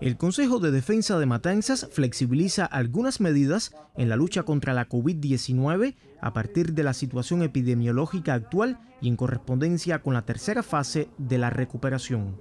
El Consejo de Defensa de Matanzas flexibiliza algunas medidas en la lucha contra la COVID-19 a partir de la situación epidemiológica actual y en correspondencia con la tercera fase de la recuperación.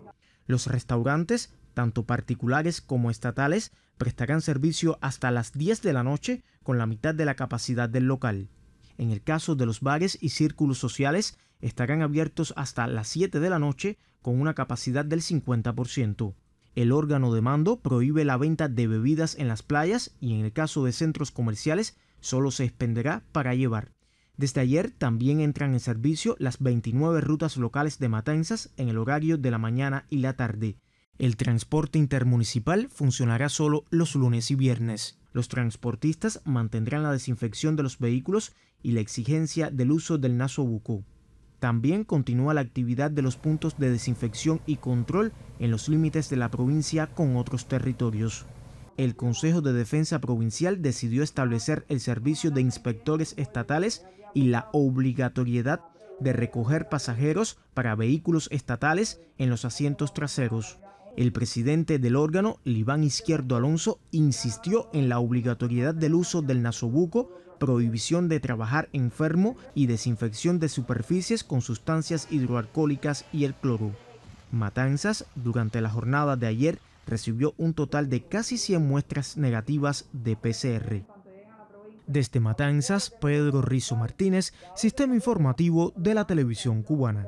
Los restaurantes, tanto particulares como estatales, prestarán servicio hasta las 10 de la noche con la mitad de la capacidad del local. En el caso de los bares y círculos sociales, estarán abiertos hasta las 7 de la noche con una capacidad del 50%. El órgano de mando prohíbe la venta de bebidas en las playas y en el caso de centros comerciales solo se expenderá para llevar. Desde ayer también entran en servicio las 29 rutas locales de Matanzas en el horario de la mañana y la tarde. El transporte intermunicipal funcionará solo los lunes y viernes. Los transportistas mantendrán la desinfección de los vehículos y la exigencia del uso del naso buco. También continúa la actividad de los puntos de desinfección y control en los límites de la provincia con otros territorios. El Consejo de Defensa Provincial decidió establecer el servicio de inspectores estatales y la obligatoriedad de recoger pasajeros para vehículos estatales en los asientos traseros. El presidente del órgano, Libán Izquierdo Alonso, insistió en la obligatoriedad del uso del nasobuco, prohibición de trabajar enfermo y desinfección de superficies con sustancias hidroalcohólicas y el cloro. Matanzas, durante la jornada de ayer, recibió un total de casi 100 muestras negativas de PCR. Desde Matanzas, Pedro Rizo Martínez, Sistema Informativo de la Televisión Cubana.